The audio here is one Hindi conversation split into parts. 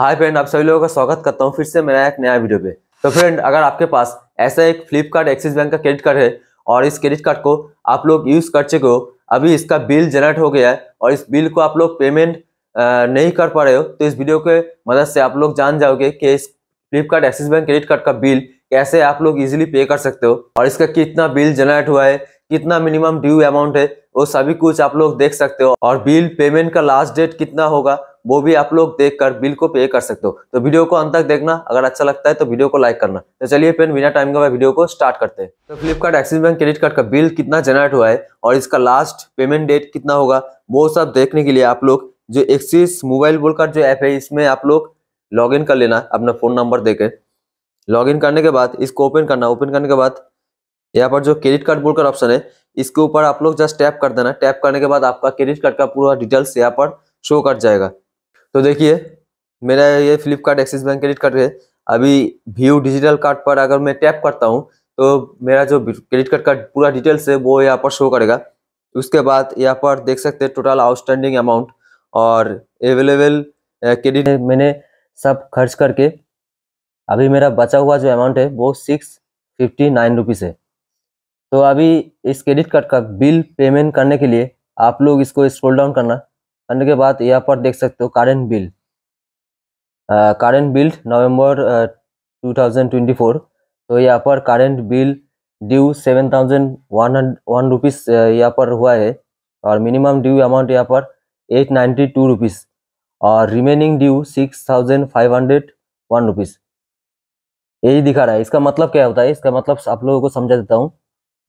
हाय फ्रेंड आप सभी लोगों का स्वागत करता हूँ फिर से मेरा एक नया वीडियो पे तो फ्रेंड अगर आपके पास ऐसा एक फ्लिपकार्ट एक्सिस बैंक का क्रेडिट कार्ड है और इस क्रेडिट कार्ड को आप लोग यूज़ कर चुके हो अभी इसका बिल जनरेट हो गया है और इस बिल को आप लोग पेमेंट नहीं कर पा रहे हो तो इस वीडियो के मदद से आप लोग जान जाओगे कि इस Flipkart Axis bank credit card का बिल कैसे आप लोग इजिली पे कर सकते हो और इसका कितना बिल जनरेट हुआ है कितना मिनिमम ड्यू अमाउंट है वो सभी कुछ आप लोग देख सकते हो और बिल पेमेंट का लास्ट डेट कितना होगा वो भी आप लोग देखकर बिल को पे कर सकते हो तो वीडियो को अंत तक देखना अगर अच्छा लगता है तो वीडियो को लाइक करना तो चलिए फ्रेंड बिना टाइम का वीडियो को स्टार्ट करते हैं तो Flipkart Axis bank credit card का बिल कितना जनरेट हुआ है और इसका लास्ट पेमेंट डेट कितना होगा वो सब देखने के लिए आप लोग जो एक्सिस मोबाइल बोलकर जो ऐप है इसमें आप लोग इन कर लेना अपना फ़ोन नंबर देकर इन करने के बाद इसको ओपन करना ओपन करने के बाद यहाँ पर जो क्रेडिट कार्ड बोलकर ऑप्शन है इसके ऊपर आप लोग जस्ट टैप कर देना टैप करने के बाद आपका क्रेडिट कार्ड का पूरा डिटेल्स यहाँ पर शो कर जाएगा तो देखिए मेरा ये Flipkart Axis bank credit card है अभी व्यू डिजिटल कार्ड पर अगर मैं टैप करता हूँ तो मेरा जो क्रेडिट कार्ड का पूरा डिटेल्स है वो यहाँ पर शो करेगा उसके बाद यहाँ पर देख सकते हैं टोटल आउटस्टैंडिंग अमाउंट और अवेलेबल क्रेडिट मैंने सब खर्च करके अभी मेरा बचा हुआ जो अमाउंट है वो सिक्स फिफ्टी नाइन रुपीज़ है तो अभी इस क्रेडिट कार्ड का बिल पेमेंट करने के लिए आप लोग इसको स्क्रॉल डाउन करना करने के बाद यहाँ पर देख सकते हो current bill current bill November 2024 तो यहाँ पर current bill due seven thousand one one rupees यहाँ पर हुआ है और मिनिमम ड्यू अमाउंट यहाँ पर एट नाइन्टी टू रुपीज़ और remaining due six thousand five hundred one rupees यही दिखा रहा है इसका मतलब क्या होता है इसका मतलब आप लोगों को समझा देता हूँ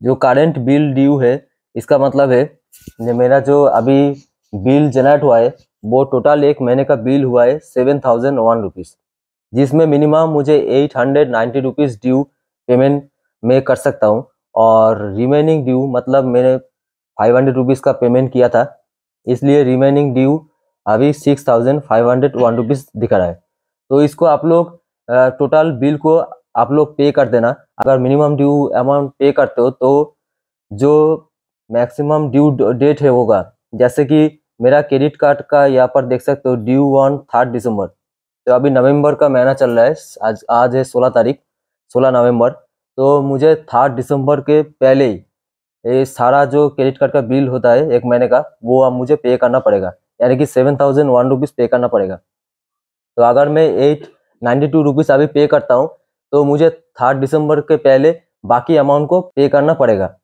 जो करेंट बिल ड्यू है इसका मतलब है मेरा जो अभी बिल जनरेट हुआ है वो टोटल एक महीने का बिल हुआ है सेवन थाउजेंड वन रुपीज़ जिसमें मिनिमम मुझे eight hundred ninety rupees due payment मैं कर सकता हूँ और रिमेनिंग ड्यू मतलब मैंने फाइव हंड्रेड रुपीज़ का पेमेंट किया था इसलिए रिमेनिंग ड्यू अभी six thousand five hundred one rupees दिखा रहा है तो इसको आप लोग टोटल बिल को आप लोग पे कर देना अगर मिनिमम ड्यू अमाउंट पे करते हो तो जो मैक्सिमम ड्यू डेट है होगा जैसे कि मेरा क्रेडिट कार्ड का यहाँ पर देख सकते हो ड्यू वन थर्ड दिसंबर तो अभी नवंबर का महीना चल रहा है आज आज है सोलह तारीख सोलह नवंबर तो मुझे थर्ड दिसंबर के पहले ही ये सारा जो क्रेडिट कार्ड का बिल होता है एक महीने का वो अब मुझे पे करना पड़ेगा यानी कि सेवन थाउजेंड वन रुपीज़ पे करना पड़ेगा तो अगर मैं एट नाइन्टी टू रुपीज़ अभी पे करता हूँ तो मुझे थर्ड दिसंबर के पहले बाकी अमाउंट को पे करना पड़ेगा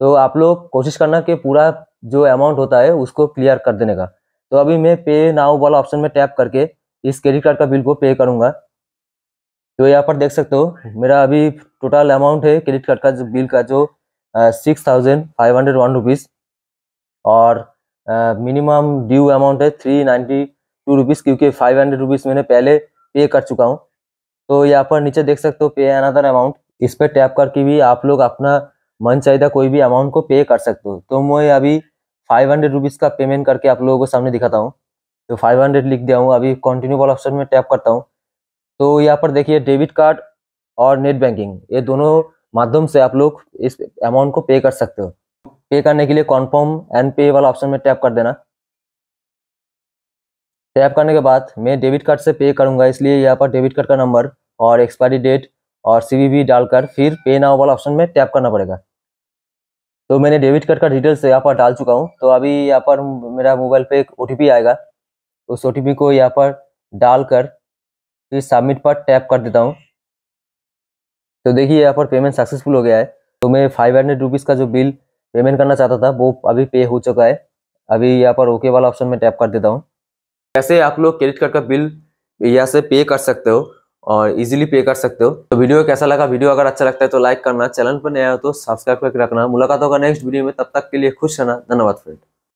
तो आप लोग कोशिश करना कि पूरा जो अमाउंट होता है उसको क्लियर कर देने का तो अभी मैं पे नाउ वाला ऑप्शन में टैप करके इस क्रेडिट कार्ड का बिल को पे करूँगा तो यहाँ पर देख सकते हो मेरा अभी टोटल अमाउंट है क्रेडिट कार्ड का जो बिल का जो six thousand five hundred one rupees और मिनिमम ड्यू अमाउंट है थ्री नाइन्टी टू रुपीज़ क्योंकि फाइव हंड्रेड रुपीज़ मैंने पहले पे कर चुका हूँ तो यहाँ पर नीचे देख सकते हो पे अनदर अमाउंट इस पर टैप करके भी आप लोग अपना मन चाहिए कोई भी अमाउंट को पे कर सकते हो तो मैं अभी फाइव हंड्रेड रुपीज़ का पेमेंट करके आप लोगों को सामने दिखाता हूँ तो फाइव हंड्रेड लिख दिया हूँ अभी कंटिन्यू वाला ऑप्शन में टैप करता हूँ तो यहाँ पर देखिए डेबिट कार्ड और नेट बैंकिंग ये दोनों माध्यम से आप लोग इस अमाउंट को पे कर सकते हो पे करने के लिए कॉन्फर्म एंड पे वाला ऑप्शन में टैप कर देना टैप करने के बाद मैं डेबिट कार्ड से पे करूंगा इसलिए यहाँ पर डेबिट कार्ड का नंबर और एक्सपायरी डेट और सीवीवी डालकर फिर पे नाउ वाला ऑप्शन में टैप करना पड़ेगा तो मैंने डेबिट कार्ड का डिटेल्स यहाँ पर डाल चुका हूँ तो अभी यहाँ पर मेरा मोबाइल पे एक ओ आएगा उस ओ को यहाँ पर डाल कर फिर सबमिट पर टैप कर देता हूँ तो देखिए यहाँ पर पेमेंट सक्सेसफुल हो गया है तो मैं फाइव हंड्रेड रुपीज़ का जो बिल पेमेंट करना चाहता था वो अभी पे हो चुका है अभी यहाँ पर ओके वाला ऑप्शन में टैप कर देता हूँ कैसे आप लोग क्रेडिट कार्ड का बिल यहाँ से पे कर सकते हो और इजीली पे कर सकते हो तो वीडियो कैसा लगा वीडियो अगर अच्छा लगता है तो लाइक करना चैनल पर नया हो तो सब्सक्राइब करके रखना मुलाकात होगा नेक्स्ट वीडियो में तब तक के लिए खुश रहना धन्यवाद फ्रेंड